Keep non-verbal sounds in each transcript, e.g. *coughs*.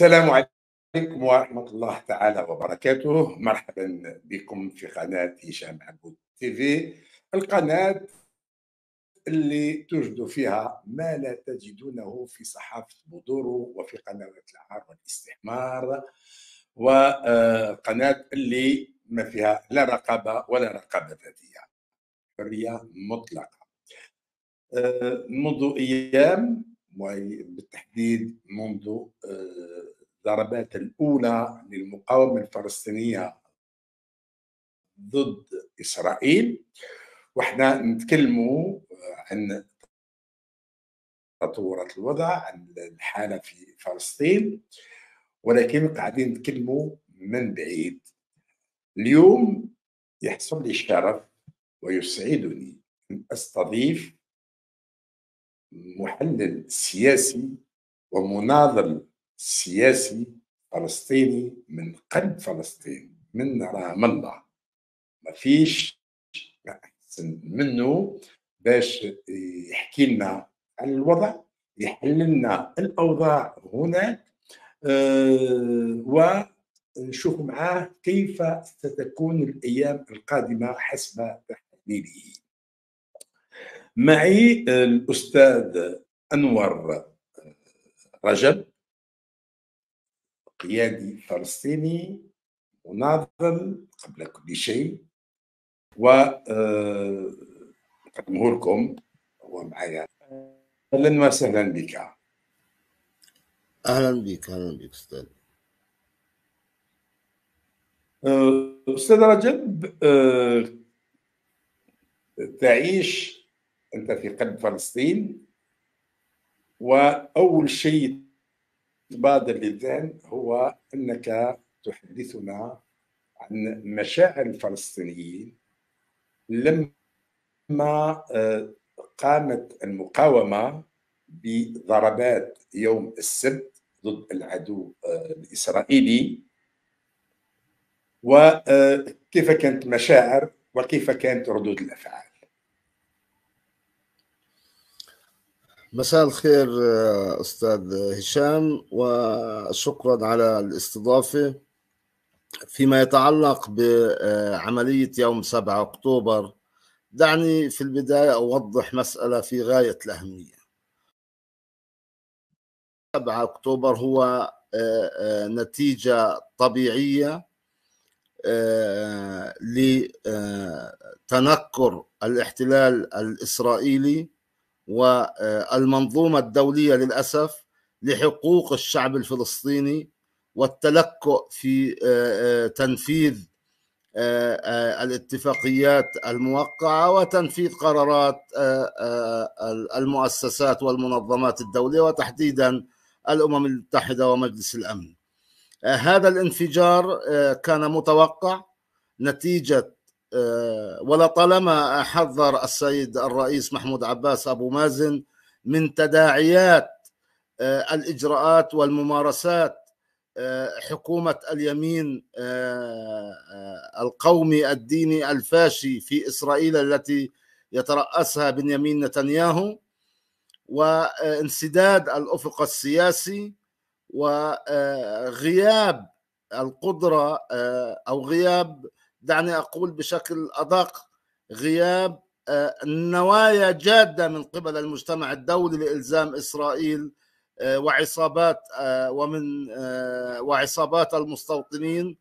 السلام عليكم ورحمة الله تعالى وبركاته مرحبا بكم في قناة هشام عبود تيفي القناة اللي تجد فيها ما لا تجدونه في صحافة بودورو وفي قنوات العار والاستعمار وقناة اللي ما فيها لا رقابة ولا رقابة ذاتية حرية مطلقة منذ أيام بالتحديد منذ الضربات آه، الأولى للمقاومة الفلسطينية ضد إسرائيل وإحنا نتكلموا آه، عن تطورات الوضع عن الحالة في فلسطين ولكن قاعدين نتكلموا من بعيد اليوم يحصل لي الشرف ويسعدني أن أستضيف محلل سياسي ومناضل سياسي فلسطيني من قلب فلسطين من رام الله ما فيش احسن منه باش يحكي لنا عن الوضع يحل لنا الاوضاع هناك أه ونشوف معاه كيف ستكون الايام القادمه حسب تحليله معي آه، الأستاذ أنور آه، رجب قيادي فلسطيني مناضل قبل كل شيء و جمهوركم آه، لكم هو معايا اهلا وسهلا بك اهلا بك اهلا بك استاذ استاذ رجب تعيش انت في قلب فلسطين واول شيء تبادر للذهن هو انك تحدثنا عن مشاعر الفلسطينيين لما آه، قامت المقاومه بضربات يوم السبت ضد العدو آه، الاسرائيلي وكيف آه، كانت المشاعر وكيف كانت ردود الافعال مساء الخير آه، استاذ هشام وشكرا على الاستضافه فيما يتعلق بعمليه يوم 7 اكتوبر دعني في البدايه اوضح مساله في غايه الاهميه 7 اكتوبر هو آه، آه، نتيجه طبيعيه لتنكر الاحتلال الاسرائيلي والمنظومه الدوليه للاسف لحقوق الشعب الفلسطيني والتلكؤ في آه، آه، تنفيذ آه، الاتفاقيات الموقعه وتنفيذ قرارات المؤسسات والمنظمات الدوليه وتحديدا الامم المتحده ومجلس الامن. هذا الانفجار كان متوقع نتيجه آه، ولطالما حذر السيد الرئيس محمود عباس ابو مازن من تداعيات آه، الاجراءات والممارسات آه، حكومه اليمين القومي الديني الفاشي في اسرائيل التي يترأسها بنيامين نتنياهو وانسداد الافق السياسي وغياب القدره او غياب دعني اقول بشكل ادق غياب آه، نوايا جاده من قبل المجتمع الدولي لالزام اسرائيل آه، وعصابات آه، ومن وعصابات المستوطنين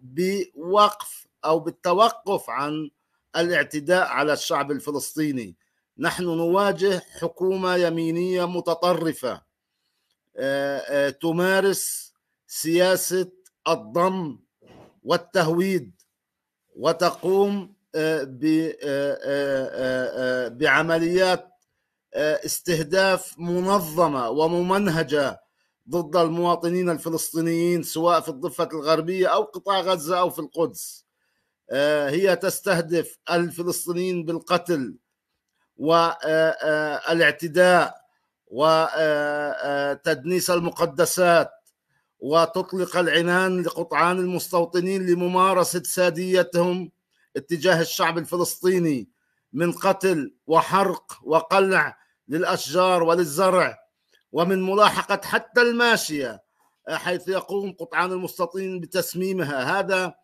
بوقف او بالتوقف عن الاعتداء على الشعب الفلسطيني نحن نواجه حكومه يمينيه متطرفه تمارس سياسه الضم والتهويد وتقوم آه، آه، آه، بعمليات استهداف منظمه وممنهجه ضد المواطنين الفلسطينيين سواء في الضفه الغربيه او قطاع غزه او في القدس هي تستهدف الفلسطينيين بالقتل والاعتداء وتدنيس المقدسات وتطلق العنان لقطعان المستوطنين لممارسه ساديتهم اتجاه الشعب الفلسطيني من قتل وحرق وقلع للاشجار وللزرع ومن ملاحقه حتى الماشيه حيث يقوم قطعان المستوطنين بتسميمها هذا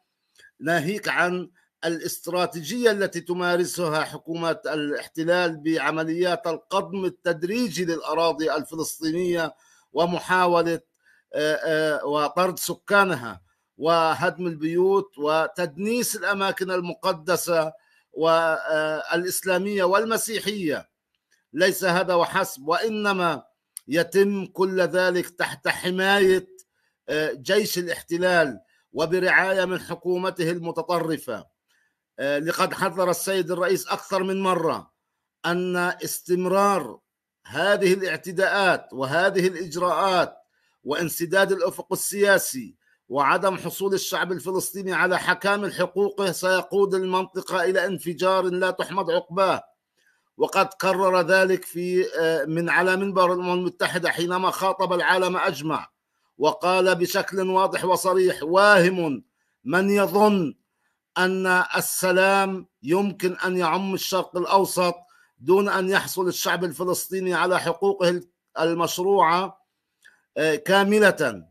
ناهيك عن الاستراتيجيه التي تمارسها حكومه الاحتلال بعمليات القضم التدريجي للاراضي الفلسطينيه ومحاوله وطرد سكانها وهدم البيوت وتدنيس الاماكن المقدسه والاسلاميه والمسيحيه ليس هذا وحسب وانما يتم كل ذلك تحت حمايه آه، جيش الاحتلال وبرعايه من حكومته المتطرفه آه، لقد حذر السيد الرئيس اكثر من مره ان استمرار هذه الاعتداءات وهذه الاجراءات وانسداد الافق السياسي وعدم حصول الشعب الفلسطيني على حكام حقوقه سيقود المنطقه الى انفجار لا تحمد عقباه وقد كرر ذلك في آه، من على منبر الامم المتحده حينما خاطب العالم اجمع وقال بشكل واضح وصريح واهم من يظن ان السلام يمكن ان يعم الشرق الاوسط دون ان يحصل الشعب الفلسطيني على حقوقه المشروعه آه، كامله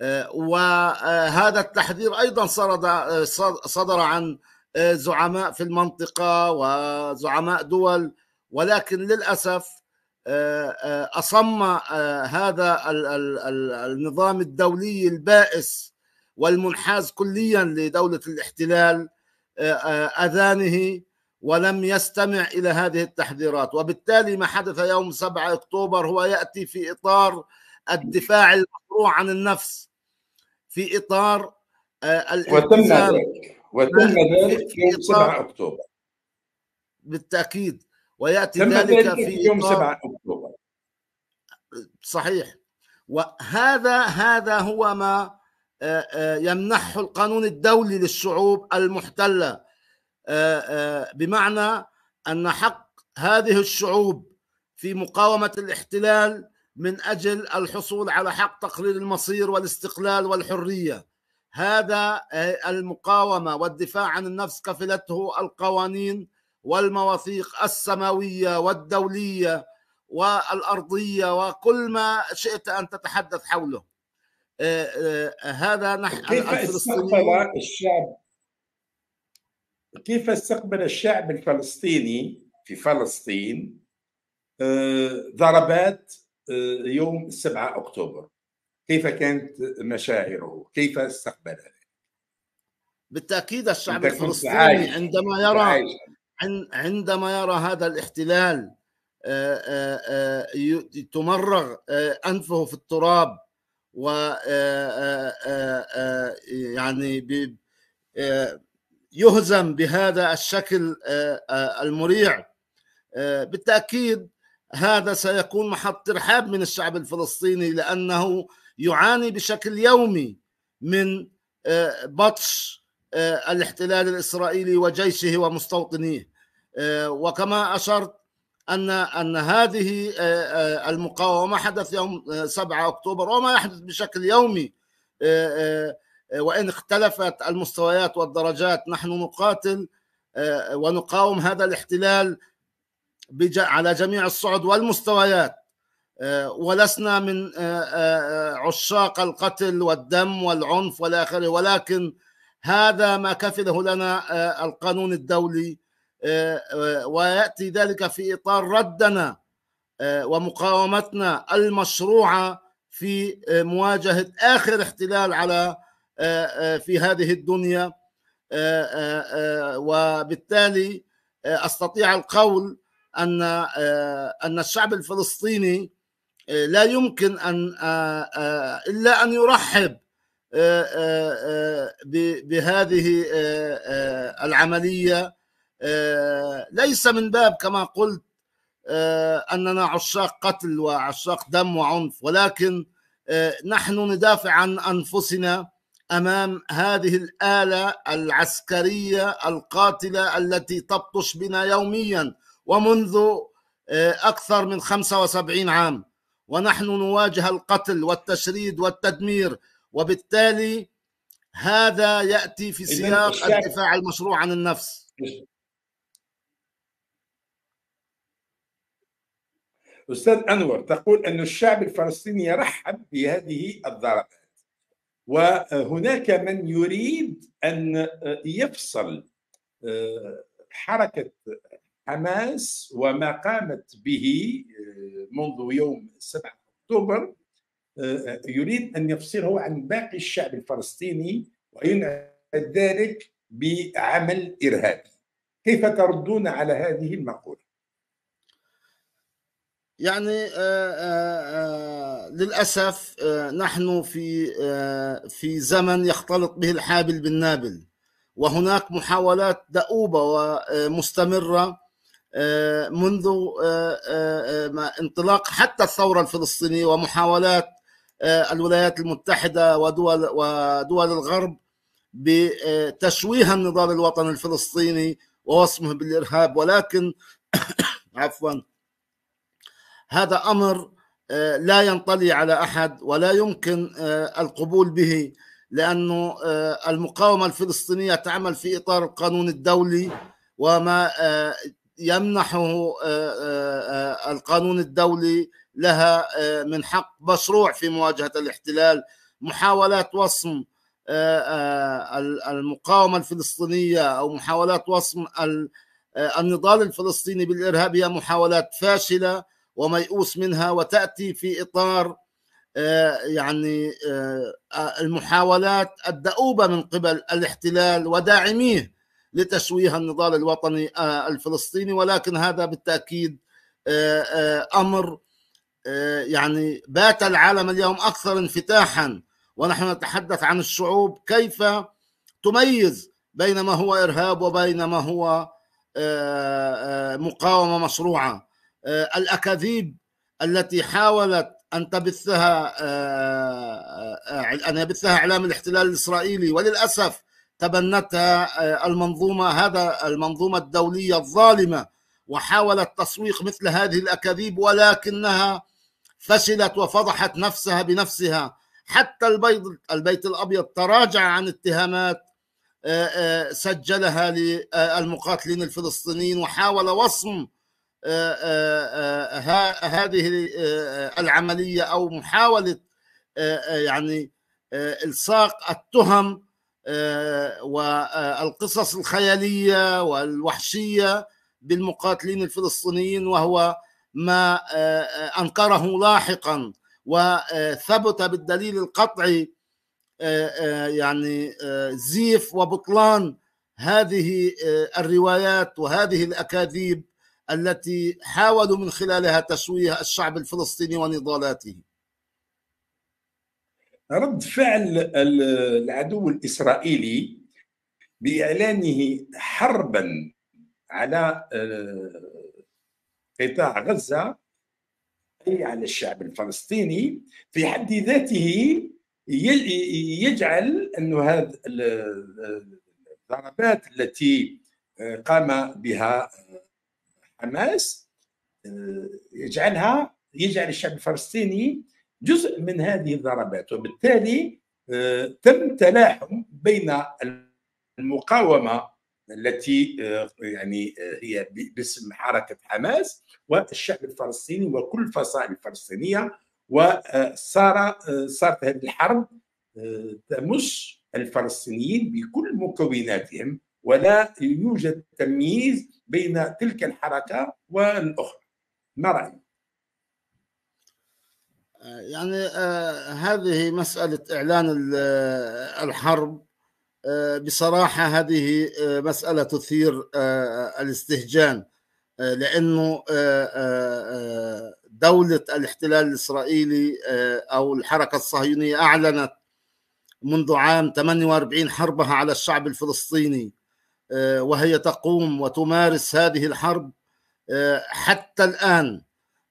آه، وهذا التحذير ايضا آه، صدر عن زعماء في المنطقه وزعماء دول ولكن للاسف اصم هذا النظام الدولي البائس والمنحاز كليا لدوله الاحتلال اذانه ولم يستمع الى هذه التحذيرات وبالتالي ما حدث يوم 7 اكتوبر هو ياتي في اطار الدفاع المشروع عن النفس في اطار آه، وتم ذلك وتم ذلك في يوم 7 اكتوبر بالتاكيد وياتي ذلك, ذلك في يوم 7 اكتوبر صحيح وهذا هذا هو ما آه، آه، يمنحه القانون الدولي للشعوب المحتله بمعنى ان حق هذه الشعوب في مقاومه الاحتلال من اجل الحصول على حق تقرير المصير والاستقلال والحريه هذا آه، المقاومه والدفاع عن النفس كفلته القوانين والمواثيق السماويه والدوليه والارضيه وكل ما شئت ان تتحدث حوله آه، آه، هذا نحن كيف استقبل الشعب كيف استقبل الشعب الفلسطيني في فلسطين ضربات آه، يوم 7 أكتوبر كيف كانت مشاعره كيف استقبل بالتأكيد الشعب الفلسطيني عندما يرى عندما يرى هذا الاحتلال آه، آه، تمرغ أنفه في التراب و يعني يهزم بهذا الشكل المريع بالتأكيد هذا سيكون محط ترحاب من الشعب الفلسطيني لانه يعاني بشكل يومي من آه، بطش آه، الاحتلال الاسرائيلي وجيشه ومستوطنيه آه، وكما اشرت ان ان هذه المقاومه حدث يوم 7 اكتوبر وما يحدث بشكل يومي وان اختلفت المستويات والدرجات نحن نقاتل ونقاوم هذا الاحتلال على جميع الصعد والمستويات آه، ولسنا من آه، آه، عشاق القتل والدم والعنف والى اخره ولكن هذا ما كفله لنا القانون الدولي وياتي ذلك في اطار ردنا ومقاومتنا المشروعه في مواجهه اخر احتلال على في هذه الدنيا وبالتالي استطيع القول ان آه، ان الشعب الفلسطيني آه، لا يمكن ان آه، الا ان يرحب بهذه العمليه ليس من باب كما قلت اننا عشاق قتل وعشاق دم وعنف ولكن نحن ندافع عن انفسنا امام هذه الاله العسكريه القاتله التي تبطش بنا يوميا ومنذ آه، أكثر من 75 عام ونحن نواجه القتل والتشريد والتدمير وبالتالي هذا يأتي في سياق الدفاع المشروع عن النفس أستاذ أنور تقول أن الشعب الفلسطيني يرحب بهذه الضربات وهناك من يريد أن يفصل آه، حركة حماس وما قامت به آه، منذ يوم 7 أكتوبر آه، آه، يريد أن يفصله عن باقي الشعب الفلسطيني وان ذلك بعمل إرهابي كيف تردون على هذه المقولة؟ يعني للاسف نحن في في زمن يختلط به الحابل بالنابل وهناك محاولات دؤوبه ومستمره آه، منذ آه، آه، انطلاق حتى الثوره الفلسطينيه ومحاولات الولايات المتحده ودول ودول الغرب بتشويه النضال الوطني الفلسطيني ووصمه بالارهاب ولكن *coughs* عفوا هذا امر لا ينطلي على احد ولا يمكن القبول به لانه المقاومه الفلسطينيه تعمل في اطار القانون الدولي وما يمنحه آه، آه، آه، القانون الدولي لها من حق مشروع في مواجهه الاحتلال محاولات وصم المقاومه الفلسطينيه او محاولات وصم النضال الفلسطيني بالارهاب هي محاولات فاشله وميؤوس منها وتاتي في اطار يعني المحاولات الدؤوبه من قبل الاحتلال وداعميه لتشويه النضال الوطني آه، الفلسطيني ولكن هذا بالتاكيد آه، آه، امر يعني بات العالم اليوم اكثر انفتاحا ونحن نتحدث عن الشعوب كيف تميز بين ما هو ارهاب وبين ما هو مقاومه مشروعه الاكاذيب التي حاولت ان تبثها ان يبثها اعلام الاحتلال الاسرائيلي وللاسف تبنتها آه، المنظومه هذا المنظومه الدوليه الظالمه وحاولت تسويق مثل هذه الاكاذيب ولكنها فشلت وفضحت نفسها بنفسها حتى البيض البيت الابيض تراجع عن اتهامات آه، آه، سجلها للمقاتلين الفلسطينيين وحاول وصم هذه العمليه او محاوله يعني الصاق التهم آه، والقصص الخياليه والوحشيه بالمقاتلين الفلسطينيين وهو ما آه، انكره لاحقا وثبت بالدليل القطعي آه، يعني زيف وبطلان هذه الروايات وهذه الاكاذيب التي حاولوا من خلالها تشويه الشعب الفلسطيني ونضالاته رد فعل العدو الاسرائيلي باعلانه حربا على آه، قطاع غزه اي على الشعب الفلسطيني في حد ذاته يجعل أن هذه الضربات التي آه، قام بها آه، حماس يجعلها يجعل الشعب الفلسطيني جزء من هذه الضربات وبالتالي آه، تم تلاحم بين المقاومه التي آه، يعني آه، هي باسم حركه حماس والشعب الفلسطيني وكل الفصائل الفلسطينيه وصار صارت هذه الحرب تمس الفلسطينيين بكل مكوناتهم ولا يوجد تمييز بين تلك الحركه والاخرى ما رايك يعني آه، هذه مسألة إعلان آه، الحرب آه، بصراحة هذه مسألة تثير الاستهجان لأنه دولة الاحتلال الإسرائيلي أو الحركة الصهيونية أعلنت منذ عام 48 حربها على الشعب الفلسطيني وهي تقوم وتمارس هذه الحرب حتى الآن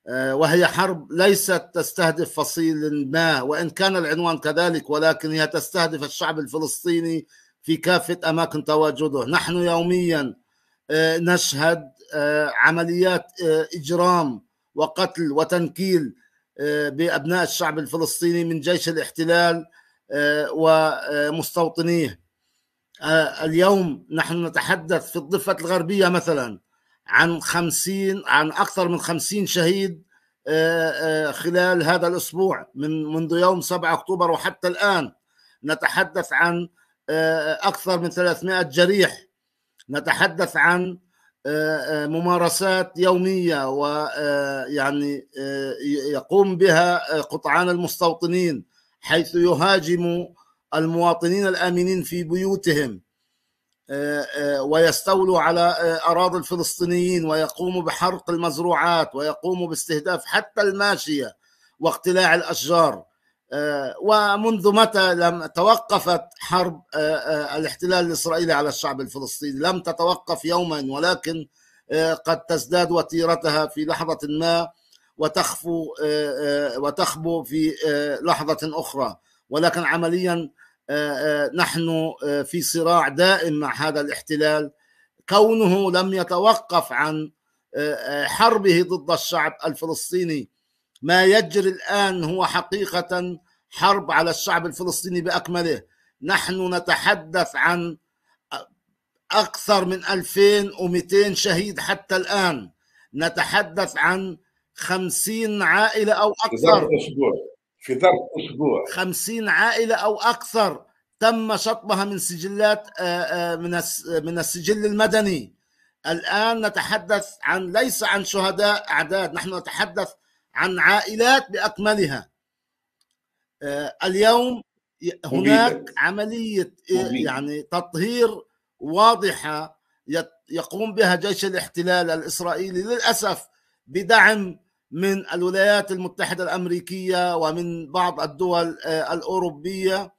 آه، وهي حرب ليست تستهدف فصيل ما وان كان العنوان كذلك ولكن هي تستهدف الشعب الفلسطيني في كافه اماكن تواجده نحن يوميا آه، نشهد آه، عمليات اجرام وقتل وتنكيل بابناء الشعب الفلسطيني من جيش الاحتلال ومستوطنيه اليوم نحن نتحدث في الضفه الغربيه مثلا عن خمسين عن أكثر من خمسين شهيد آه، آه، خلال هذا الأسبوع من منذ يوم 7 أكتوبر وحتى الآن نتحدث عن آه، أكثر من 300 جريح نتحدث عن ممارسات يومية ويعني يقوم بها قطعان المستوطنين حيث يهاجم المواطنين الآمنين في بيوتهم ويستولوا على اراضي الفلسطينيين ويقوموا بحرق المزروعات ويقوموا باستهداف حتى الماشيه واقتلاع الاشجار ومنذ متى لم توقفت حرب الاحتلال الاسرائيلي على الشعب الفلسطيني لم تتوقف يوما ولكن قد تزداد وتيرتها في لحظه ما وتخفو وتخبو في لحظه اخرى ولكن عمليا آه، آه، نحن آه، في صراع دائم مع هذا الاحتلال كونه لم يتوقف عن حربه ضد الشعب الفلسطيني ما يجري الان هو حقيقه حرب على الشعب الفلسطيني باكمله نحن نتحدث عن اكثر من 2200 شهيد حتى الان نتحدث عن 50 عائله او اكثر في ظرف اسبوع 50 عائله او اكثر تم شطبها من سجلات آه، آه، من من السجل المدني الان نتحدث عن ليس عن شهداء اعداد نحن نتحدث عن عائلات باكملها آه، اليوم هناك عمليه يعني تطهير واضحه يقوم بها جيش الاحتلال الاسرائيلي للاسف بدعم من الولايات المتحدة الأمريكية ومن بعض الدول آه، الأوروبية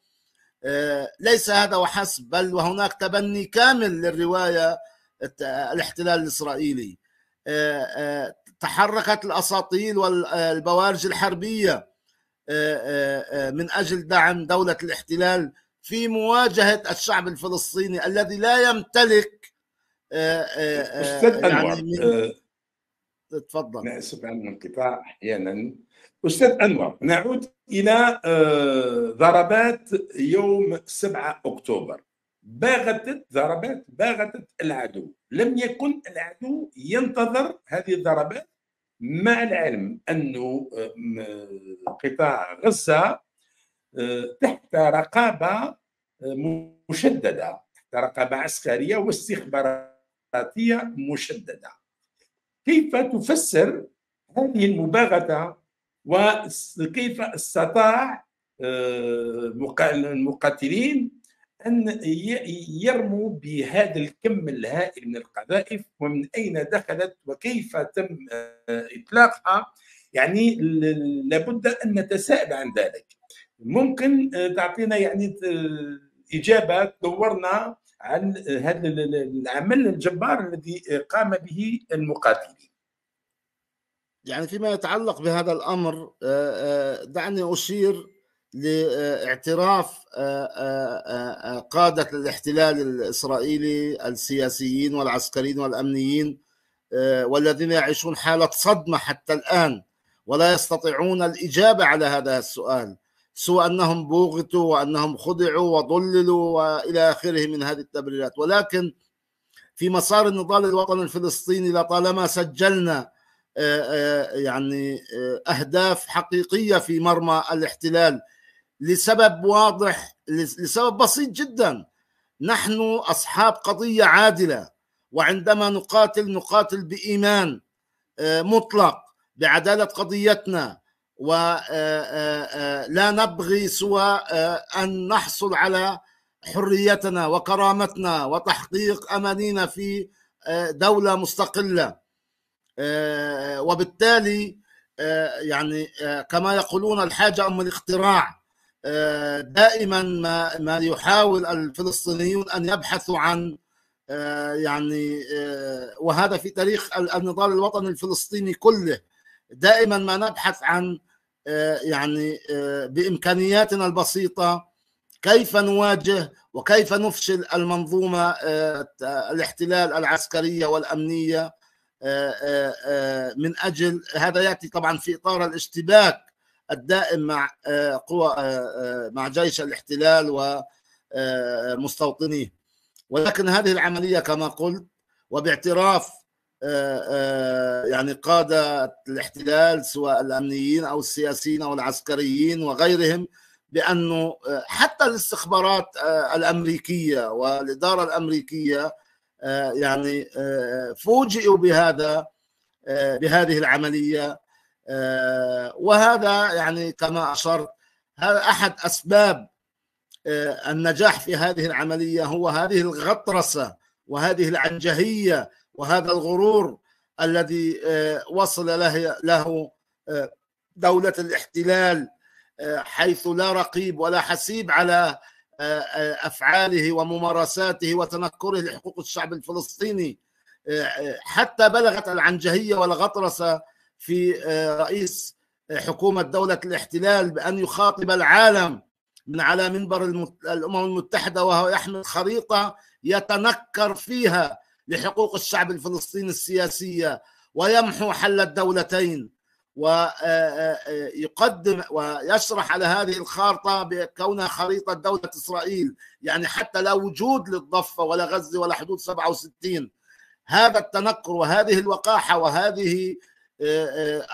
آه، ليس هذا وحسب بل وهناك تبني كامل للرواية الاحتلال الإسرائيلي آه، تحركت الأساطيل والبوارج الحربية من أجل دعم دولة الاحتلال في مواجهة الشعب الفلسطيني الذي لا يمتلك أستاذ يعني أنور تفضل نأسف عن الانقطاع أحيانا أستاذ أنور نعود إلى آه، ضربات يوم 7 أكتوبر باغتت ضربات باغتت العدو لم يكن العدو ينتظر هذه الضربات مع العلم أنه آه، قطاع غزة آه، تحت رقابة مشددة تحت رقابة عسكرية واستخباراتية مشددة كيف تفسر هذه المباغتة وكيف استطاع آه، المقاتلين أن يرموا بهذا الكم الهائل من القذائف ومن أين دخلت وكيف تم آه، إطلاقها يعني لابد أن نتساءل عن ذلك ممكن آه، تعطينا يعني إجابة دورنا عن هذا العمل الجبار الذي قام به المقاتل يعني فيما يتعلق بهذا الامر آه، آه، دعني اشير لاعتراف آه، قاده الاحتلال الاسرائيلي السياسيين والعسكريين والامنيين والذين يعيشون حاله صدمه حتى الان ولا يستطيعون الاجابه على هذا السؤال سوى انهم بوغتوا وانهم خدعوا وضللوا والى اخره من هذه التبريرات ولكن في مسار النضال الوطني الفلسطيني لطالما سجلنا آه، آه، يعني آه، اهداف حقيقيه في مرمى الاحتلال لسبب واضح لسبب بسيط جدا نحن اصحاب قضيه عادله وعندما نقاتل نقاتل بايمان مطلق بعداله قضيتنا ولا نبغي سوى ان نحصل على حريتنا وكرامتنا وتحقيق امانينا في دوله مستقله آه، وبالتالي آه، يعني آه، كما يقولون الحاجة أم الاختراع دائما ما ما يحاول الفلسطينيون أن يبحثوا عن يعني وهذا في تاريخ النضال الوطني الفلسطيني كله دائما ما نبحث عن يعني بامكانياتنا البسيطه كيف نواجه وكيف نفشل المنظومه الاحتلال العسكريه والامنيه آه، آه، آه، من اجل هذا ياتي طبعا في اطار الاشتباك الدائم مع قوى مع جيش الاحتلال ومستوطنيه ولكن هذه العمليه كما قلت وباعتراف يعني قادة الاحتلال سواء الأمنيين أو السياسيين أو العسكريين وغيرهم بأنه حتى الاستخبارات الأمريكية والإدارة الأمريكية آه، يعني آه، فوجئوا بهذا آه، بهذه العمليه وهذا يعني كما اشرت هذا احد اسباب النجاح في هذه العمليه هو هذه الغطرسه وهذه العنجهيه وهذا الغرور الذي وصل له له دوله الاحتلال حيث لا رقيب ولا حسيب على افعاله وممارساته وتنكره لحقوق الشعب الفلسطيني حتى بلغت العنجهيه والغطرسه في رئيس حكومه دوله الاحتلال بان يخاطب العالم من على منبر الامم المتحده وهو يحمل خريطه يتنكر فيها لحقوق الشعب الفلسطيني السياسيه ويمحو حل الدولتين ويقدم آه، آه، آه، ويشرح على هذه الخارطة بكونها خريطة دولة إسرائيل يعني حتى لا وجود للضفة ولا غزة ولا حدود 67 هذا التنكر وهذه الوقاحة وهذه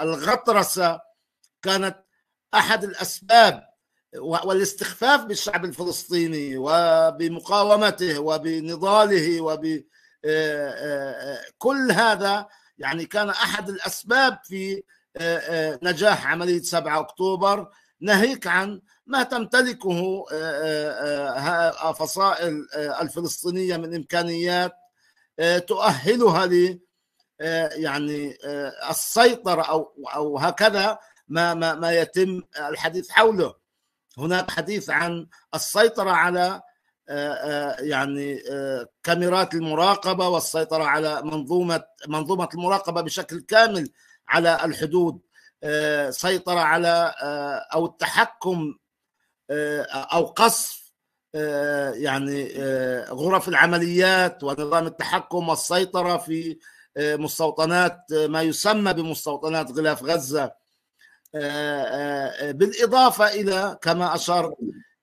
الغطرسة كانت أحد الأسباب والاستخفاف بالشعب الفلسطيني وبمقاومته وبنضاله وب كل هذا يعني كان أحد الأسباب في آه، آه، نجاح عملية 7 أكتوبر ناهيك عن ما تمتلكه آه، فصائل الفلسطينية من إمكانيات تؤهلها ل يعني السيطرة أو أو هكذا ما ما ما يتم الحديث حوله هناك حديث عن السيطرة على يعني كاميرات المراقبة والسيطرة على منظومة منظومة المراقبة بشكل كامل على الحدود آه، سيطرة على آه، أو التحكم آه، أو قصف يعني غرف العمليات ونظام التحكم والسيطرة في مستوطنات ما يسمى بمستوطنات غلاف غزة بالإضافة إلى كما أشرت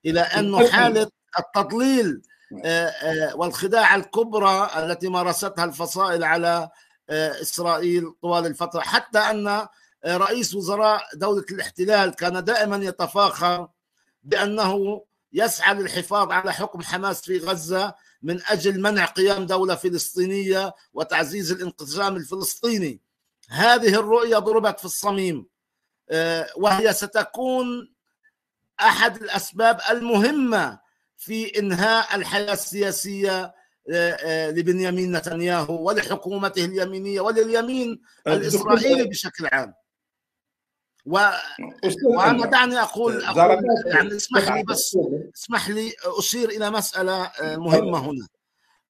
إلى أن حالة التضليل والخداع الكبرى التي مارستها الفصائل على آه، اسرائيل طوال الفتره حتى ان آه، رئيس وزراء دوله الاحتلال كان دائما يتفاخر بانه يسعى للحفاظ على حكم حماس في غزه من اجل منع قيام دوله فلسطينيه وتعزيز الانقسام الفلسطيني. هذه الرؤيه ضربت في الصميم آه، وهي ستكون احد الاسباب المهمه في انهاء الحياه السياسيه آه، آه، لبنيامين نتنياهو ولحكومته اليمينيه ولليمين آه، الاسرائيلي بشكل عام و... وانا دعني اقول اقول يعني اسمح لي بس اسمح لي اشير الى مساله مهمه هنا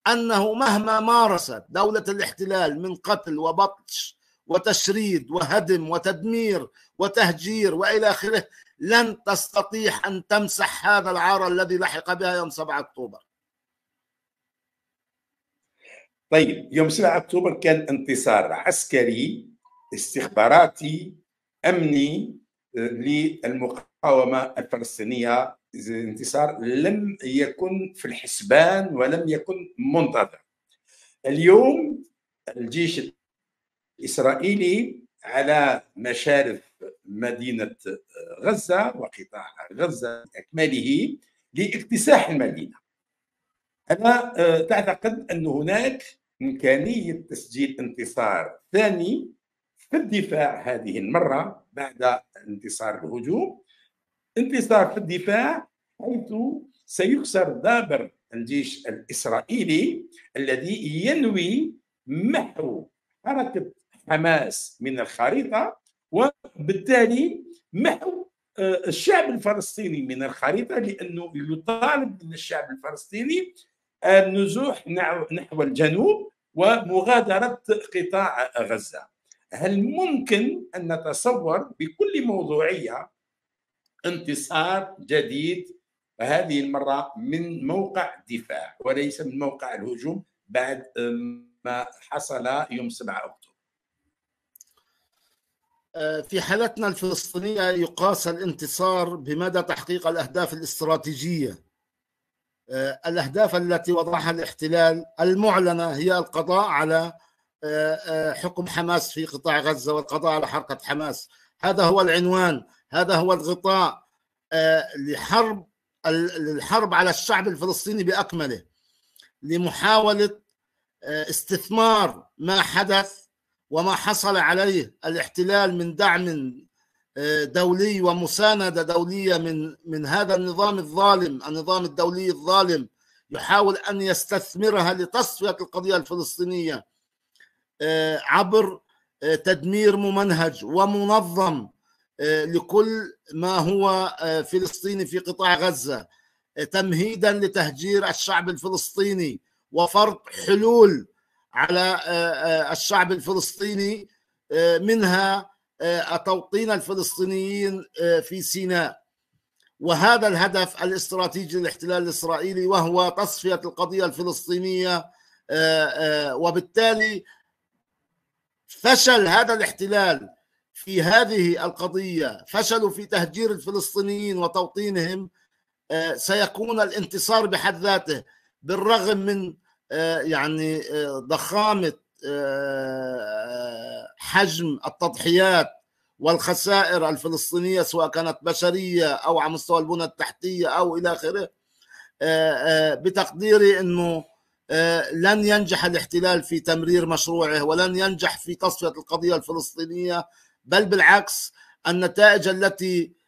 انه مهما مارست دوله الاحتلال من قتل وبطش وتشريد وهدم وتدمير وتهجير والى اخره لن تستطيع ان تمسح هذا العار الذي لحق بها يوم 7 اكتوبر طيب يوم 7 اكتوبر كان انتصار عسكري استخباراتي امني آه، للمقاومه الفلسطينيه انتصار لم يكن في الحسبان ولم يكن منتظر اليوم الجيش الاسرائيلي على مشارف مدينه آه، غزه وقطاع غزه اكمله لاكتساح المدينه انا آه، تعتقد ان هناك إمكانية تسجيل انتصار ثاني في الدفاع هذه المرة بعد انتصار الهجوم انتصار في الدفاع حيث سيكسر دابر الجيش الإسرائيلي الذي ينوي محو حركة حماس من الخريطة وبالتالي محو آه، الشعب الفلسطيني من الخريطة لأنه يطالب من الشعب الفلسطيني النزوح نحو الجنوب ومغادرة قطاع غزة هل ممكن أن نتصور بكل موضوعية انتصار جديد وهذه المرة من موقع دفاع وليس من موقع الهجوم بعد ما حصل يوم 7 أكتوبر آه، في حالتنا الفلسطينية يقاس الانتصار بمدى تحقيق الأهداف الاستراتيجية آه، الأهداف التي وضعها الاحتلال المعلنة هي القضاء على آه، آه، حكم حماس في قطاع غزة والقضاء على حركة حماس هذا هو العنوان هذا هو الغطاء لحرب الحرب على الشعب الفلسطيني بأكمله لمحاولة استثمار ما حدث وما حصل عليه الاحتلال من دعم دولي ومساندة دولية من من هذا النظام الظالم النظام الدولي الظالم يحاول أن يستثمرها لتصفية القضية الفلسطينية آه، عبر آه، تدمير ممنهج ومنظم آه، لكل ما هو فلسطيني في قطاع غزة تمهيدا لتهجير الشعب الفلسطيني وفرض حلول على الشعب الفلسطيني منها آه، توطين الفلسطينيين آه، في سيناء وهذا الهدف الاستراتيجي للاحتلال الاسرائيلي وهو تصفيه القضيه الفلسطينيه آه، وبالتالي فشل هذا الاحتلال في هذه القضيه فشلوا في تهجير الفلسطينيين وتوطينهم سيكون الانتصار بحد ذاته بالرغم من يعني ضخامه حجم التضحيات والخسائر الفلسطينية سواء كانت بشرية أو على مستوى البنى التحتية أو إلى آخره آه، آه، بتقديري أنه آه، لن ينجح الاحتلال في تمرير مشروعه ولن ينجح في تصفية القضية الفلسطينية بل بالعكس النتائج التي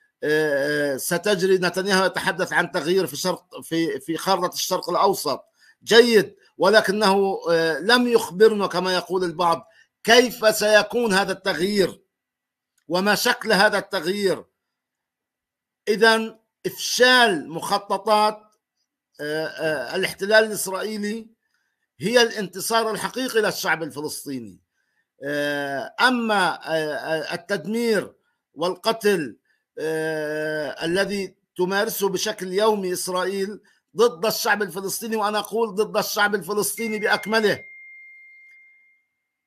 ستجري نتنياهو يتحدث عن تغيير في شرق في في خارطة الشرق الأوسط جيد ولكنه لم يخبرنا كما يقول البعض كيف سيكون هذا التغيير وما شكل هذا التغيير اذا افشال مخططات آه، آه، الاحتلال الاسرائيلي هي الانتصار الحقيقي للشعب الفلسطيني آه، اما التدمير والقتل الذي تمارسه بشكل يومي اسرائيل ضد الشعب الفلسطيني وانا اقول ضد الشعب الفلسطيني باكمله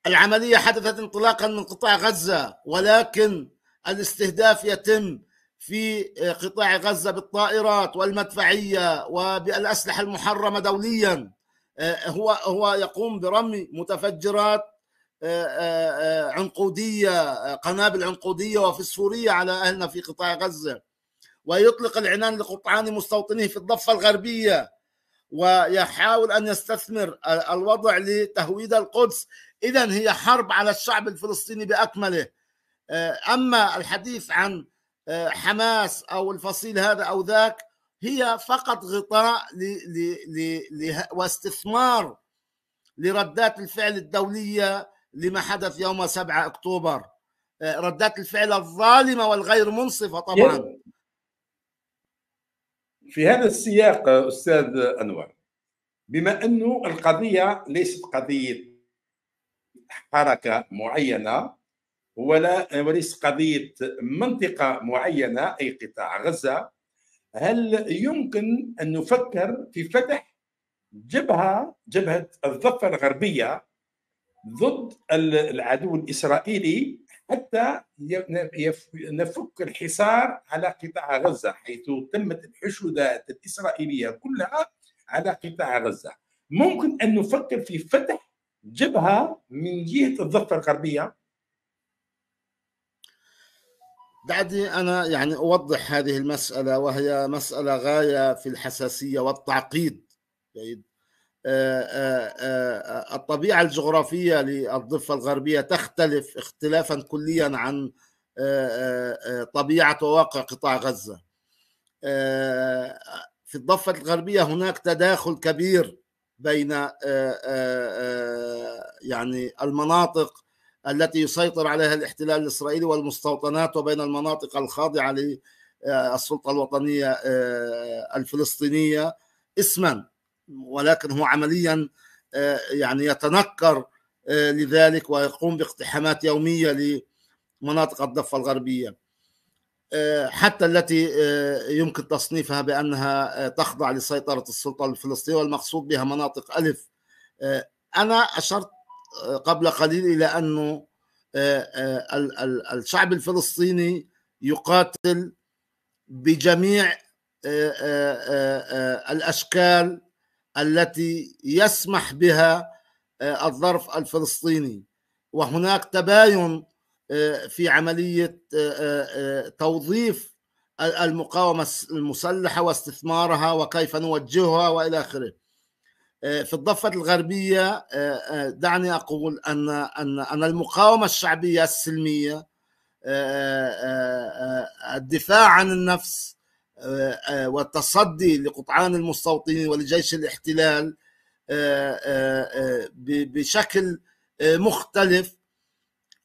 العملية حدثت انطلاقا من قطاع غزة ولكن الاستهداف يتم في آه، قطاع غزة بالطائرات والمدفعية وبالأسلحة المحرمة دوليا آه، هو هو يقوم برمي متفجرات آه، عنقودية قنابل عنقودية وفسفورية على أهلنا في قطاع غزة ويطلق العنان لقطعان مستوطنيه في الضفة الغربية ويحاول أن يستثمر الوضع لتهويد القدس اذا هي حرب على الشعب الفلسطيني باكمله آه، اما الحديث عن آه، حماس او الفصيل هذا او ذاك هي فقط غطاء ل... ل... ل... ل... واستثمار لردات الفعل الدوليه لما حدث يوم 7 اكتوبر آه، ردات الفعل الظالمه والغير منصفه طبعا في هذا السياق استاذ انور بما انه القضيه ليست قضيه حركه معينه ولا وليس قضيه منطقه معينه اي قطاع غزه هل يمكن ان نفكر في فتح جبهه جبهه الضفه الغربيه ضد العدو الاسرائيلي حتى نفك الحصار على قطاع غزه حيث تمت الحشودات الاسرائيليه كلها على قطاع غزه ممكن ان نفكر في فتح جبهه من جهه الضفه الغربيه دعني انا يعني اوضح هذه المساله وهي مساله غايه في الحساسيه والتعقيد جيد آه، آه، آه، الطبيعه الجغرافيه للضفه الغربيه تختلف اختلافا كليا عن طبيعه وواقع قطاع غزه في الضفه الغربيه هناك تداخل كبير بين آه، آه، آه، يعني المناطق التي يسيطر عليها الاحتلال الاسرائيلي والمستوطنات وبين المناطق الخاضعه للسلطه الوطنيه الفلسطينيه اسما ولكن هو عمليا يعني يتنكر لذلك ويقوم باقتحامات يوميه لمناطق الضفه الغربيه آه، حتى التي آه، يمكن تصنيفها بانها آه، تخضع لسيطره السلطه الفلسطينيه والمقصود بها مناطق الف انا اشرت قبل قليل الى انه الشعب الفلسطيني يقاتل بجميع الاشكال التي يسمح بها الظرف الفلسطيني وهناك تباين آه، في عمليه آه، آه، توظيف المقاومه المسلحه واستثمارها وكيف نوجهها والى اخره. في الضفه الغربيه دعني اقول ان ان ان المقاومه الشعبيه السلميه الدفاع عن النفس والتصدي لقطعان المستوطنين ولجيش الاحتلال بشكل مختلف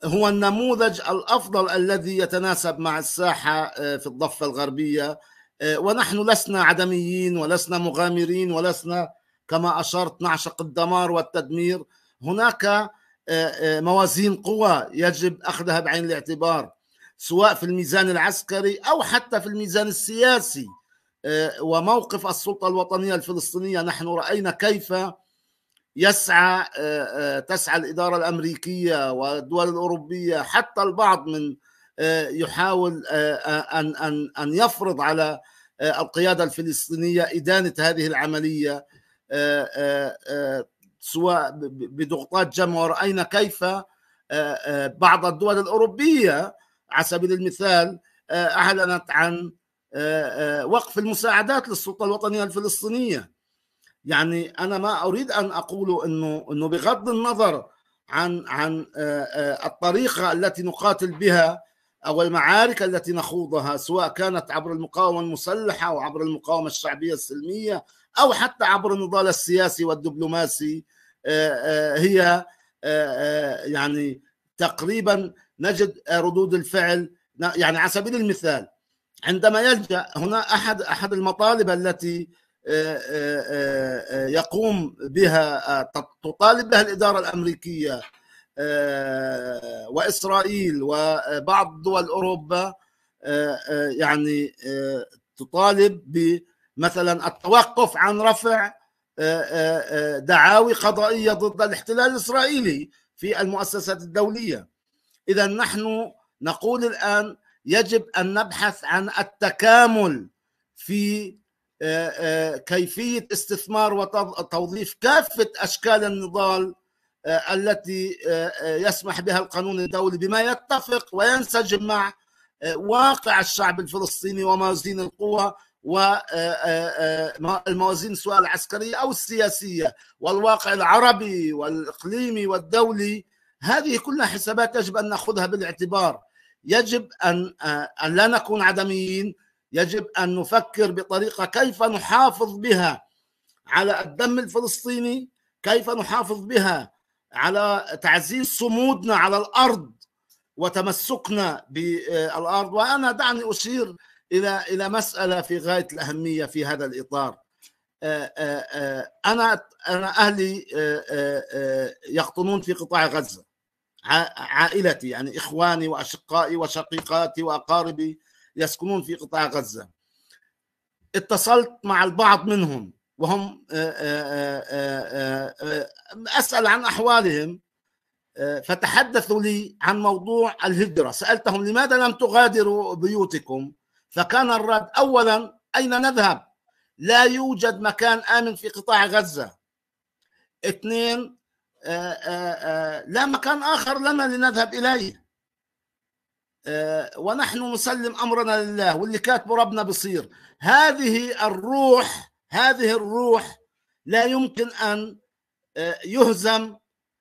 هو النموذج الافضل الذي يتناسب مع الساحه آه، في الضفه الغربيه آه، ونحن لسنا عدميين ولسنا مغامرين ولسنا كما اشرت نعشق الدمار والتدمير هناك آه، موازين قوى يجب اخذها بعين الاعتبار سواء في الميزان العسكري او حتى في الميزان السياسي وموقف السلطه الوطنيه الفلسطينيه نحن راينا كيف يسعى آه، آه، تسعى الإدارة الأمريكية والدول الأوروبية حتى البعض من آه، يحاول أن أن أن يفرض على القيادة الفلسطينية إدانة هذه العملية سواء بضغوطات جمع ورأينا كيف بعض الدول الأوروبية على سبيل المثال أعلنت عن وقف المساعدات للسلطة الوطنية الفلسطينية يعني انا ما اريد ان اقول انه انه بغض النظر عن عن آه، آه، الطريقه التي نقاتل بها او المعارك التي نخوضها سواء كانت عبر المقاومه المسلحه او عبر المقاومه الشعبيه السلميه او حتى عبر النضال السياسي والدبلوماسي آه، هي يعني تقريبا نجد ردود الفعل يعني على سبيل المثال عندما يلجا هنا احد احد المطالب التي آه، آه، آه، يقوم بها تطالب بها الاداره الامريكيه واسرائيل وبعض دول اوروبا يعني تطالب بمثلا التوقف عن رفع دعاوي قضائيه ضد الاحتلال الاسرائيلي في المؤسسات الدوليه. اذا نحن نقول الان يجب ان نبحث عن التكامل في كيفيه استثمار وتوظيف كافه اشكال النضال آه، التي آه، آه، يسمح بها القانون الدولي بما يتفق وينسجم مع واقع الشعب الفلسطيني وموازين القوى والموازين سواء العسكريه او السياسيه والواقع العربي والاقليمي والدولي هذه كلها حسابات يجب ان ناخذها بالاعتبار يجب ان ان لا نكون عدميين يجب أن نفكر بطريقة كيف نحافظ بها على الدم الفلسطيني كيف نحافظ بها على تعزيز صمودنا على الأرض وتمسكنا بالأرض وأنا دعني أشير إلى إلى مسألة في غاية الأهمية في هذا الإطار آه، آه، آه، أنا أنا أهلي يقطنون في قطاع غزة عائلتي يعني إخواني وأشقائي وشقيقاتي وأقاربي يسكنون في قطاع غزة اتصلت مع البعض منهم وهم آه، آه، آه، أسأل عن أحوالهم فتحدثوا لي عن موضوع الهجرة سألتهم لماذا لم تغادروا بيوتكم فكان الرد أولا أين نذهب لا يوجد مكان آمن في قطاع غزة اثنين لا مكان آخر لنا لنذهب إليه آه، ونحن نسلم امرنا لله واللي كاتبه ربنا بصير هذه الروح هذه الروح لا يمكن ان آه، يهزم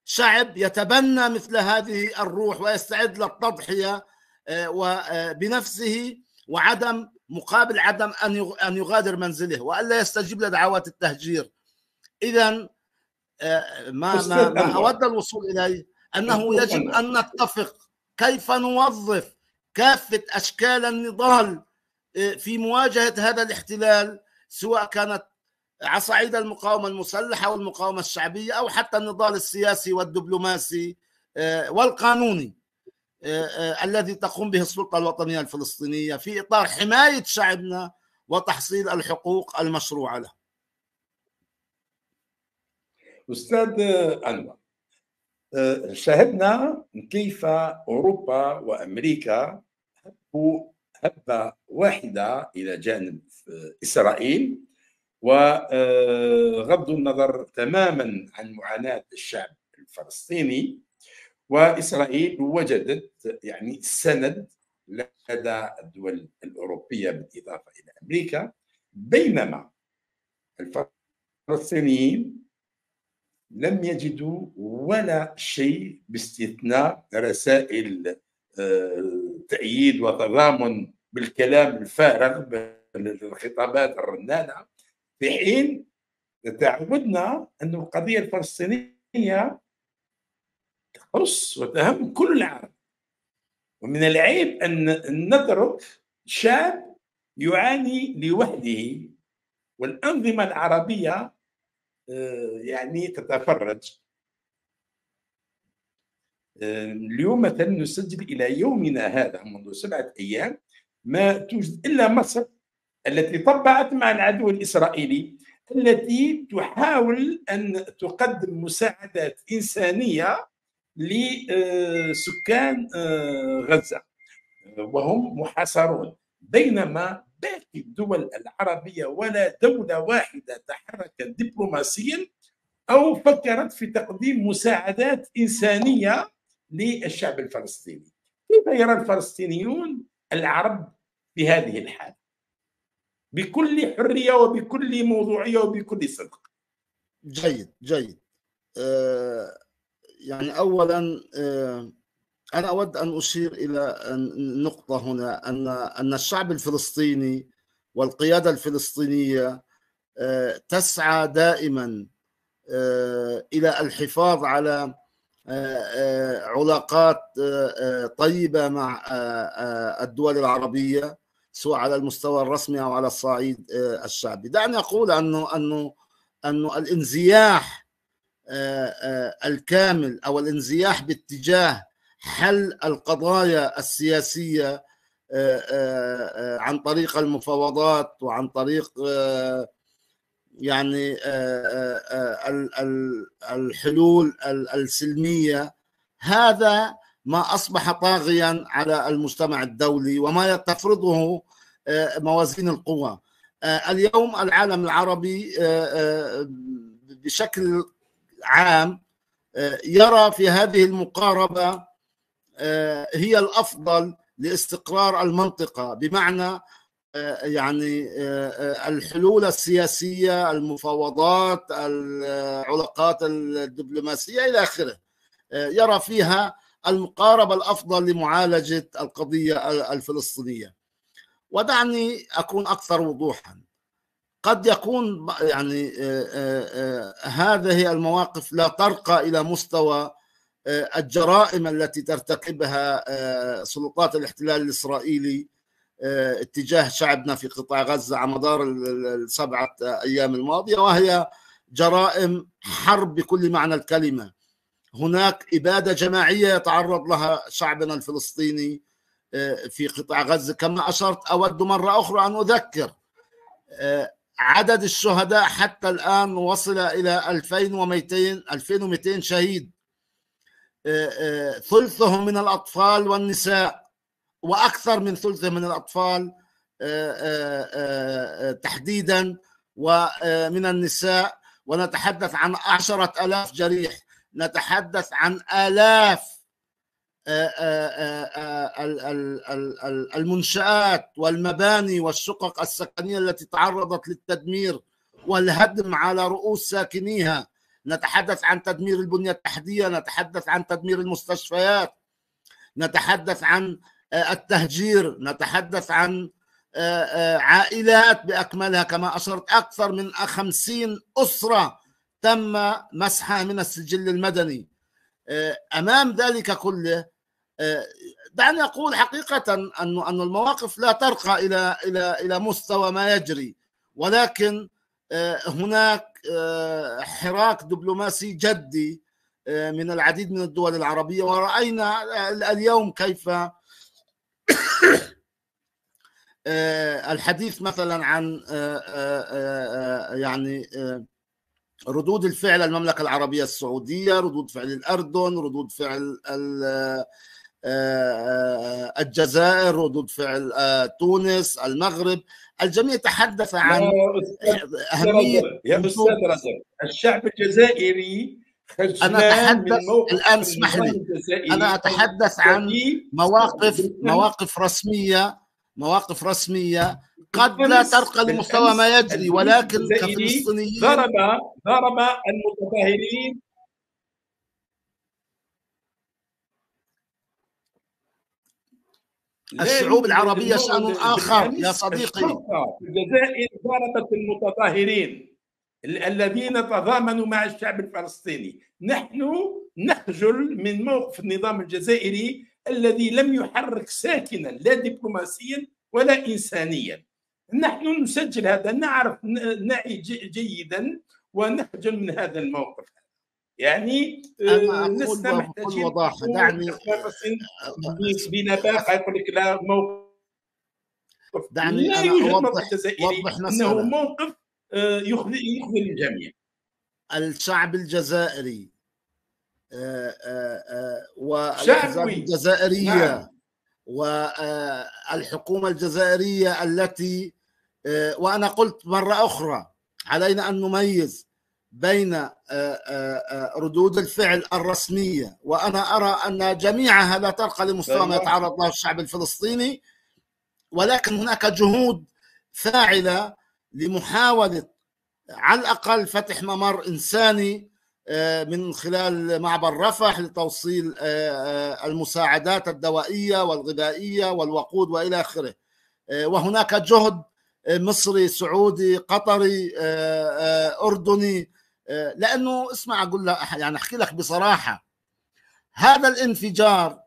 شعب يتبنى مثل هذه الروح ويستعد للتضحيه آه، وبنفسه وعدم مقابل عدم ان ان يغادر منزله والا يستجيب لدعوات التهجير اذا ما ما, ما اود الوصول اليه انه يجب ان نتفق كيف نوظف كافة أشكال النضال آه، في مواجهة هذا الاحتلال سواء كانت على صعيد المقاومة المسلحة والمقاومة الشعبية أو حتى النضال السياسي والدبلوماسي آه، والقانوني آه، الذي تقوم به السلطة الوطنية الفلسطينية في إطار حماية شعبنا وتحصيل الحقوق المشروعة له أستاذ أنور آه، شاهدنا كيف اوروبا وامريكا هبوا هبه واحده الى جانب آه، اسرائيل وغضوا آه، النظر تماما عن معاناه الشعب الفلسطيني واسرائيل وجدت يعني سند لدى الدول الاوروبيه بالاضافه الى امريكا بينما الفلسطينيين لم يجدوا ولا شيء باستثناء رسائل آه، تأييد وتضامن بالكلام الفارغ بالخطابات الرنانة في حين تعودنا أن القضية الفلسطينية تخص وتهم كل العرب ومن العيب أن نترك شاب يعاني لوحده والأنظمة العربية آه، يعني تتفرج آه، اليوم مثلا نسجل الى يومنا هذا منذ سبعه ايام ما توجد الا مصر التي طبعت مع العدو الاسرائيلي التي تحاول ان تقدم مساعدات انسانيه لسكان آه، غزه وهم محاصرون بينما باقي الدول العربية ولا دولة واحدة تحركت دبلوماسيا أو فكرت في تقديم مساعدات إنسانية للشعب الفلسطيني كيف يرى الفلسطينيون العرب في هذه الحالة بكل حرية وبكل موضوعية وبكل صدق جيد جيد أه يعني أولا أه أنا أود أن أشير إلى نقطة هنا أن أن الشعب الفلسطيني والقيادة الفلسطينية آه، تسعى دائما آه، إلى الحفاظ على آه، علاقات طيبة مع الدول العربية سواء على المستوى الرسمي أو على الصعيد الشعبي دعني أقول أنه أنه أنه الانزياح الكامل أو الانزياح باتجاه حل القضايا السياسيه آه، آه، آه، عن طريق المفاوضات وعن طريق يعني الحلول السلميه هذا ما اصبح طاغيا على المجتمع الدولي وما تفرضه موازين القوى اليوم العالم العربي بشكل عام يرى في هذه المقاربه آه، هي الافضل لاستقرار المنطقه بمعنى آه، يعني آه، الحلول السياسيه المفاوضات العلاقات الدبلوماسيه الى اخره يرى فيها المقاربه الافضل لمعالجه القضيه الفلسطينيه ودعني اكون اكثر وضوحا قد يكون يعني هذه المواقف لا ترقى الى مستوى آه، الجرائم التي ترتكبها آه، سلطات الاحتلال الاسرائيلي آه، اتجاه شعبنا في قطاع غزه على مدار السبعه ايام الماضيه وهي جرائم حرب بكل معنى الكلمه هناك اباده جماعيه يتعرض لها شعبنا الفلسطيني في قطاع غزه كما اشرت اود مره اخرى ان اذكر عدد الشهداء حتى الان وصل الى 2200 2200 شهيد آه، آه، ثلثهم من الأطفال والنساء وأكثر من ثلثهم من الأطفال آه، تحديدا ومن النساء ونتحدث عن عشرة ألاف جريح نتحدث عن آلاف المنشآت والمباني والشقق السكنية التي تعرضت للتدمير والهدم على رؤوس ساكنيها نتحدث عن تدمير البنية التحتية نتحدث عن تدمير المستشفيات نتحدث عن آه، التهجير نتحدث عن آه، آه، عائلات بأكملها كما أشرت أكثر من خمسين أسرة تم مسحها من السجل المدني أمام ذلك كله دعني أقول حقيقة أن أن المواقف لا ترقى إلى إلى إلى مستوى ما يجري ولكن هناك آه، حراك دبلوماسي جدي آه، من العديد من الدول العربية ورأينا اليوم كيف *coughs* آه، الحديث مثلا عن يعني ردود الفعل المملكة العربية السعودية ردود فعل الأردن ردود فعل الجزائر ردود فعل تونس المغرب الجميع تحدث عن أهمية يا أستاذ رزق الشعب الجزائري أنا أتحدث الآن اسمح لي أنا أتحدث عن مواقف مواقف رسمية مواقف رسمية قد لا ترقى لمستوى ما يجري ولكن كفلسطينيين ضرب ضرب المتظاهرين الشعوب العربية شأن آخر يا صديقي الجزائر ضربت المتظاهرين الذين تضامنوا مع الشعب الفلسطيني نحن نخجل من موقف النظام الجزائري الذي لم يحرك ساكنا لا دبلوماسيا ولا إنسانيا نحن نسجل هذا نعرف نعي جيدا ونخجل من هذا الموقف يعني آه، لسنا محتاجين وضاحه دعني بنباهه يقول لك لا موقف دعني لا يوجد موقف جزائري انه موقف يخذل آه، يخذل الجميع الشعب الجزائري آه، والاحزاب الجزائريه نعم. والحكومه الجزائريه التي وانا قلت مره اخرى علينا ان نميز بين آه، آه، آه، ردود الفعل الرسمية وأنا أرى أن جميعها لا ترقى لمستوى ما يتعرض له الشعب الفلسطيني ولكن هناك جهود فاعلة لمحاولة على الأقل فتح ممر إنساني من خلال معبر رفح لتوصيل المساعدات الدوائية والغذائية والوقود وإلى آخره وهناك جهد مصري سعودي قطري أردني آه، لانه اسمع اقول لك يعني احكي لك بصراحه هذا الانفجار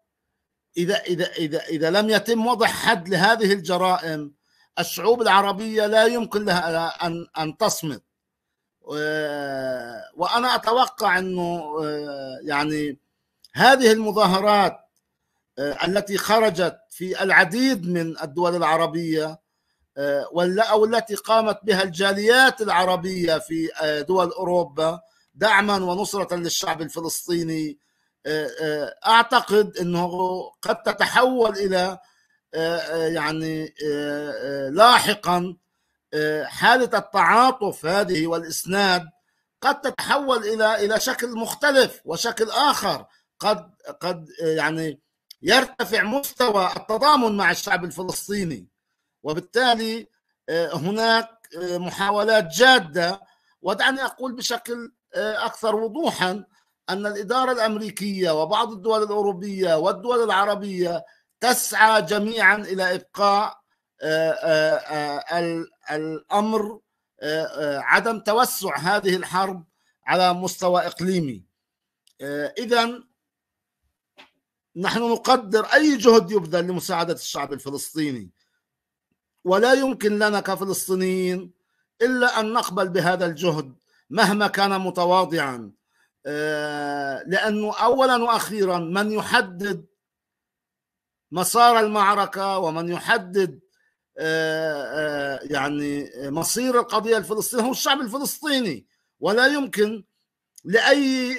اذا اذا اذا اذا لم يتم وضع حد لهذه الجرائم الشعوب العربيه لا يمكن لها ان ان تصمت آه، وانا اتوقع انه آه، يعني هذه المظاهرات التي خرجت في العديد من الدول العربيه آه، أو التي قامت بها الجاليات العربية في آه، دول أوروبا دعما ونصرة للشعب الفلسطيني آه، أعتقد أنه قد تتحول إلى يعني لاحقا حالة التعاطف هذه والإسناد قد تتحول إلى إلى شكل مختلف وشكل آخر قد قد يعني يرتفع مستوى التضامن مع الشعب الفلسطيني وبالتالي آه، هناك آه، محاولات جاده ودعني اقول بشكل آه، اكثر وضوحا ان الاداره الامريكيه وبعض الدول الاوروبيه والدول العربيه تسعى جميعا الى ابقاء الامر عدم توسع هذه الحرب على مستوى اقليمي اذا نحن نقدر اي جهد يبذل لمساعده الشعب الفلسطيني ولا يمكن لنا كفلسطينيين الا ان نقبل بهذا الجهد مهما كان متواضعا آه، لانه اولا واخيرا من يحدد مسار المعركه ومن يحدد آه، آه، يعني مصير القضيه الفلسطينيه هو الشعب الفلسطيني ولا يمكن لاي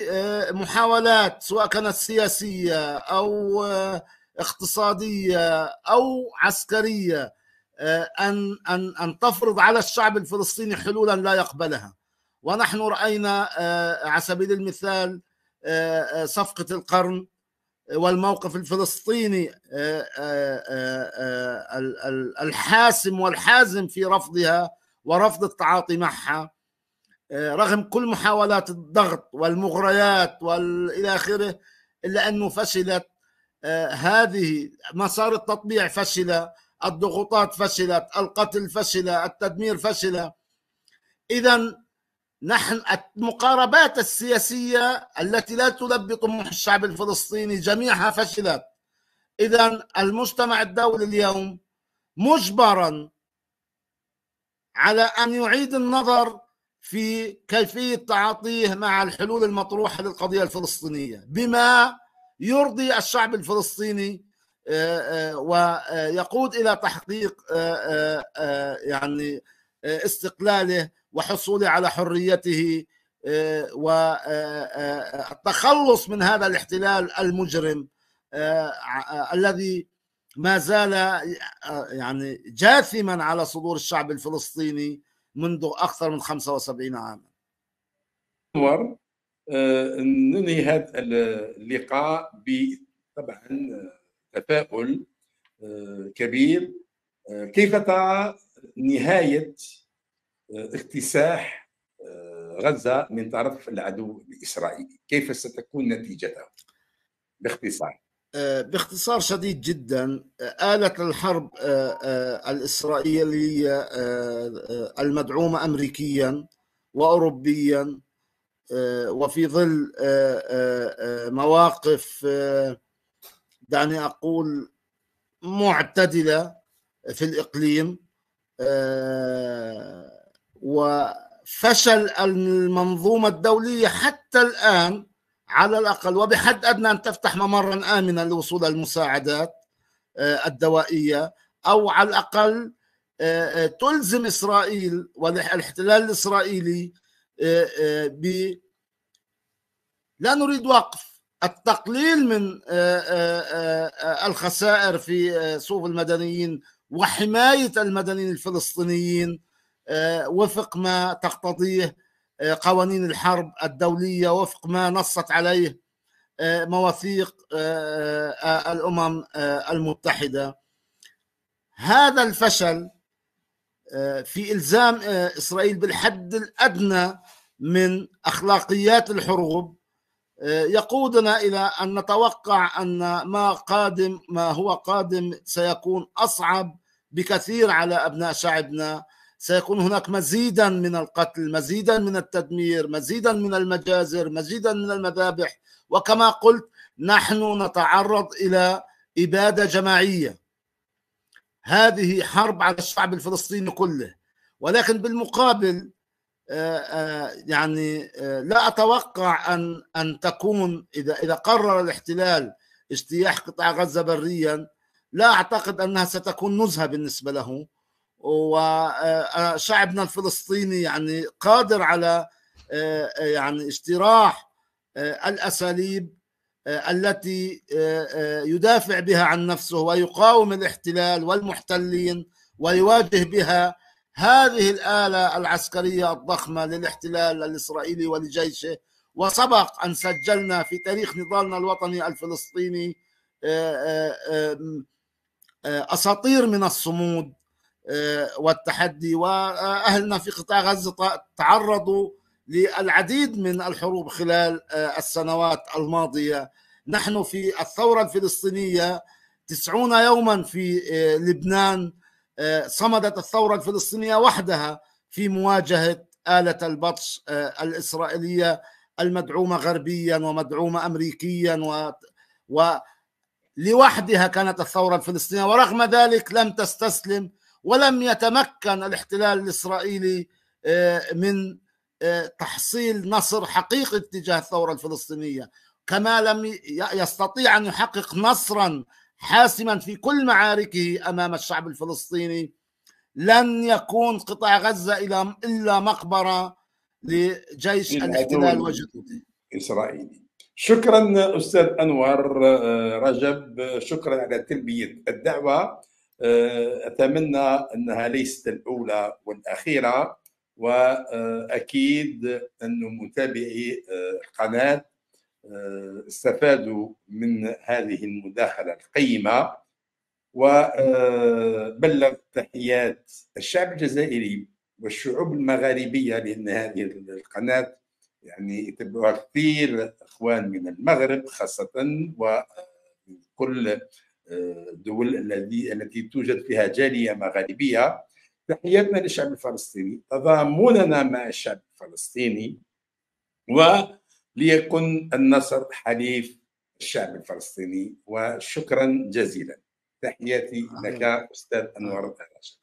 محاولات سواء كانت سياسيه او اقتصاديه او عسكريه آه، ان ان ان تفرض على الشعب الفلسطيني حلولا لا يقبلها ونحن راينا آه، على سبيل المثال آه، صفقه القرن والموقف الفلسطيني الحاسم والحازم في رفضها ورفض التعاطي معها رغم كل محاولات الضغط والمغريات والى اخره الا انه فشلت هذه مسار التطبيع فشل الضغوطات فشلت القتل فشل التدمير فشل إذا نحن المقاربات السياسية التي لا تلبي طموح الشعب الفلسطيني جميعها فشلت إذا المجتمع الدولي اليوم مجبرا على أن يعيد النظر في كيفية تعاطيه مع الحلول المطروحة للقضية الفلسطينية بما يرضي الشعب الفلسطيني آه، آه، ويقود الى تحقيق آه، يعني استقلاله وحصوله على حريته والتخلص من هذا الاحتلال المجرم الذي ما زال يعني جاثما على صدور الشعب الفلسطيني منذ اكثر من 75 عاما. ننهي هذا اللقاء طبعا تفاؤل آه، كبير آه، كيف ترى نهاية اكتساح آه، غزة من طرف العدو الإسرائيلي كيف ستكون نتيجته باختصار باختصار شديد جدا آلة الحرب الإسرائيلية المدعومة أمريكيا وأوروبيا وفي ظل مواقف دعني اقول معتدله في الاقليم آه، وفشل المنظومه الدوليه حتى الان على الاقل وبحد ادنى ان تفتح ممرا امنا لوصول المساعدات آه، الدوائيه او على الاقل آه، تلزم اسرائيل والاحتلال الاسرائيلي ب لا نريد وقف التقليل من آه، آه، آه، الخسائر في صوف المدنيين وحمايه المدنيين الفلسطينيين وفق ما تقتضيه قوانين الحرب الدوليه وفق ما نصت عليه مواثيق الامم المتحده هذا الفشل في الزام اسرائيل بالحد الادنى من اخلاقيات الحروب يقودنا الى ان نتوقع ان ما قادم ما هو قادم سيكون اصعب بكثير على ابناء شعبنا سيكون هناك مزيدا من القتل مزيدا من التدمير مزيدا من المجازر مزيدا من المذابح وكما قلت نحن نتعرض الى اباده جماعيه هذه حرب على الشعب الفلسطيني كله ولكن بالمقابل آه، آه، يعني آه، لا اتوقع ان ان تكون اذا اذا قرر الاحتلال اجتياح قطاع غزه بريا لا اعتقد انها ستكون نزهه بالنسبه له وشعبنا الفلسطيني يعني قادر على يعني اجتراح الاساليب التي يدافع بها عن نفسه ويقاوم الاحتلال والمحتلين ويواجه بها هذه الآلة العسكرية الضخمة للاحتلال الإسرائيلي ولجيشه وسبق أن سجلنا في تاريخ نضالنا الوطني الفلسطيني آه، آه، آه، أساطير من الصمود والتحدي وأهلنا في قطاع غزة تعرضوا للعديد من الحروب خلال السنوات الماضية نحن في الثورة الفلسطينية تسعون يوما في لبنان آه، صمدت الثورة الفلسطينية وحدها في مواجهة آلة البطش آه، الإسرائيلية المدعومة غربيا ومدعومة أمريكيا و, و... لوحدها كانت الثورة الفلسطينية ورغم ذلك لم تستسلم ولم يتمكن الاحتلال الإسرائيلي آه، من تحصيل نصر حقيقي اتجاه الثورة الفلسطينية كما لم يستطيع أن يحقق نصرا حاسما في كل معاركه امام الشعب الفلسطيني لن يكون قطاع غزه الى الا مقبره لجيش الاحتلال وجنوده الاسرائيلي شكرا استاذ انور آه، رجب شكرا على تلبيه الدعوه آه، اتمنى انها ليست الاولى والاخيره واكيد ان متابعي آه، قناه آه، استفادوا من هذه المداخلة القيمة وبلغ آه، تحيات الشعب الجزائري والشعوب المغاربية لأن هذه القناة يعني يتبعوها كثير اخوان من المغرب خاصه وكل آه، كل الدول الذي التي توجد فيها جاليه مغاربيه تحياتنا للشعب الفلسطيني تضامننا مع الشعب الفلسطيني و ليكن النصر حليف الشعب الفلسطيني وشكرا جزيلا تحياتي لك استاذ انور الراشد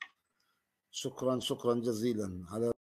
شكرا شكرا جزيلا على